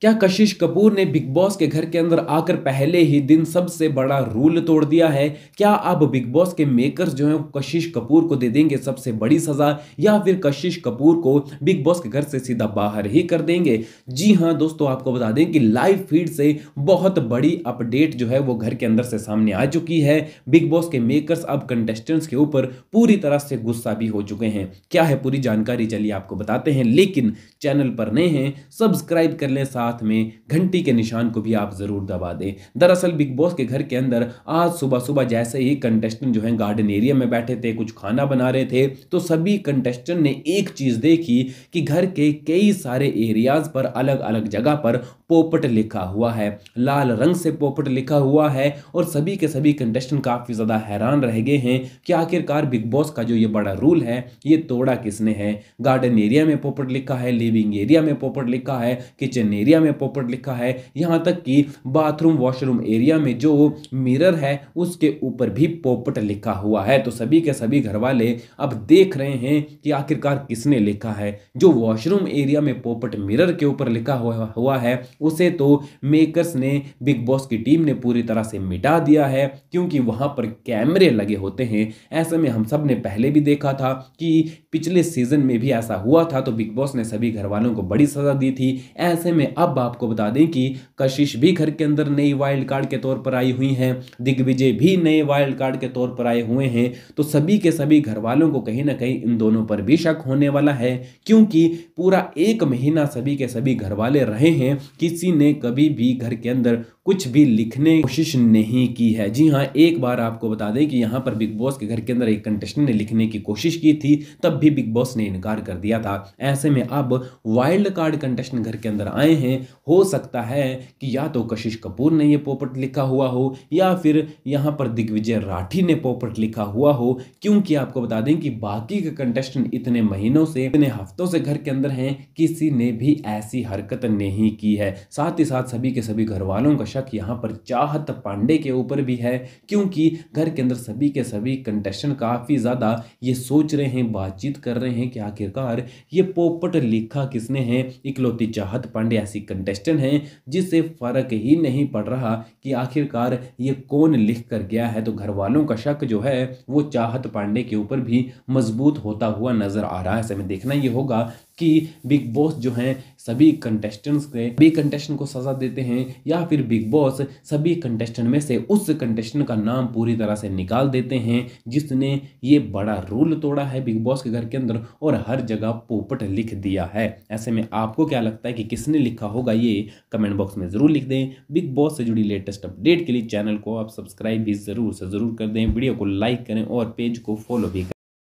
क्या कशिश कपूर ने बिग बॉस के घर के अंदर आकर पहले ही दिन सबसे बड़ा रूल तोड़ दिया है क्या अब बिग बॉस के मेकर्स जो हैं कशिश कपूर को दे देंगे सबसे बड़ी सज़ा या फिर कशिश कपूर को बिग बॉस के घर से सीधा बाहर ही कर देंगे जी हाँ दोस्तों आपको बता दें कि लाइव फीड से बहुत बड़ी अपडेट जो है वो घर के अंदर से सामने आ चुकी है बिग बॉस के मेकरस अब कंटेस्टेंट्स के ऊपर पूरी तरह से गुस्सा भी हो चुके हैं क्या है पूरी जानकारी चलिए आपको बताते हैं लेकिन चैनल पर नए हैं सब्सक्राइब कर लें साथ साथ में घंटी के निशान को भी आप ज़रूर दबा दें दरअसल बिग बॉस के घर के अंदर आज सुबह सुबह जैसे ही कंटेस्टेंट जो है गार्डन एरिया में बैठे थे कुछ खाना बना रहे थे तो सभी कंटेस्टेंट ने एक चीज़ देखी कि घर के कई सारे एरियाज पर अलग अलग जगह पर पोपट लिखा हुआ है लाल रंग से पोपट लिखा हुआ है और सभी के सभी कंटेस्टेंट काफ़ी ज़्यादा हैरान रह गए हैं कि आखिरकार बिग बॉस का जो ये बड़ा रूल है ये तोड़ा किसने है गार्डन एरिया में पोपट लिखा है लिविंग एरिया में पोपट लिखा है किचन एरिया में पोपट लिखा है यहाँ तक कि बाथरूम वॉशरूम एरिया में जो मिरर है उसके ऊपर भी पोपट लिखा हुआ है तो सभी के सभी घर वाले अब देख रहे हैं कि आखिरकार किसने लिखा है जो वॉशरूम एरिया में पोपट मिरर के ऊपर लिखा हुआ है उसे तो मेकर्स ने बिग बॉस की टीम ने पूरी तरह से मिटा दिया है क्योंकि वहाँ पर कैमरे लगे होते हैं ऐसे में हम सब ने पहले भी देखा था कि पिछले सीजन में भी ऐसा हुआ था तो बिग बॉस ने सभी घर वालों को बड़ी सजा दी थी ऐसे में अब आपको बता दें कि कशिश भी घर के अंदर नई वाइल्ड कार्ड के तौर पर आई हुई हैं दिग्विजय भी नए वाइल्ड कार्ड के तौर पर आए हुए हैं तो सभी के सभी घर वालों को कहीं ना कहीं इन दोनों पर भी शक होने वाला है क्योंकि पूरा एक महीना सभी के सभी घर वाले रहे हैं कि किसी ने कभी भी घर के अंदर कुछ भी लिखने की कोशिश नहीं की है जी हाँ एक बार आपको बता दें कि यहाँ पर बिग बॉस के घर के अंदर एक कंटेस्टेंट ने लिखने की कोशिश की थी तब भी बिग बॉस ने इनकार कर दिया था ऐसे में अब वाइल्ड कार्ड कंटेस्टेंट घर के अंदर आए हैं हो सकता है कि या तो कशिश कपूर ने ये पोपट लिखा हुआ हो या फिर यहाँ पर दिग्विजय राठी ने पोपट लिखा हुआ हो क्योंकि आपको बता दें कि बाकी के कंटेस्टेंट इतने महीनों से इतने हफ्तों से घर के अंदर हैं किसी ने भी ऐसी हरकत नहीं की है साथ ही साथ सभी के सभी घर वालों का शक यहाँ पर चाहत पांडे के ऊपर भी है क्योंकि घर के अंदर सभी के सभी कंटेस्टेंट काफ़ी ज़्यादा ये सोच रहे हैं बातचीत कर रहे हैं कि आखिरकार ये पोपट लिखा किसने हैं इकलौती चाहत पांडे ऐसी कंटेस्टेंट हैं जिससे फ़र्क ही नहीं पड़ रहा कि आखिरकार ये कौन लिख कर गया है तो घर वालों का शक जो है वो चाहत पांडे के ऊपर भी मजबूत होता हुआ नज़र आ रहा है ऐसे में देखना ये होगा कि बिग बॉस जो हैं सभी कंटेस्टेंट्स के सभी कंटेस्टेंट को सजा देते हैं या फिर बिग बॉस सभी कंटेस्टेंट में से उस कंटेस्टेंट का नाम पूरी तरह से निकाल देते हैं जिसने ये बड़ा रूल तोड़ा है बिग बॉस के घर के अंदर और हर जगह पोपट लिख दिया है ऐसे में आपको क्या लगता है कि किसने लिखा होगा ये कमेंट बॉक्स में ज़रूर लिख दें बिग बॉस से जुड़ी लेटेस्ट अपडेट के लिए चैनल को आप सब्सक्राइब भी ज़रूर से ज़रूर कर दें वीडियो को लाइक करें और पेज को फॉलो भी करें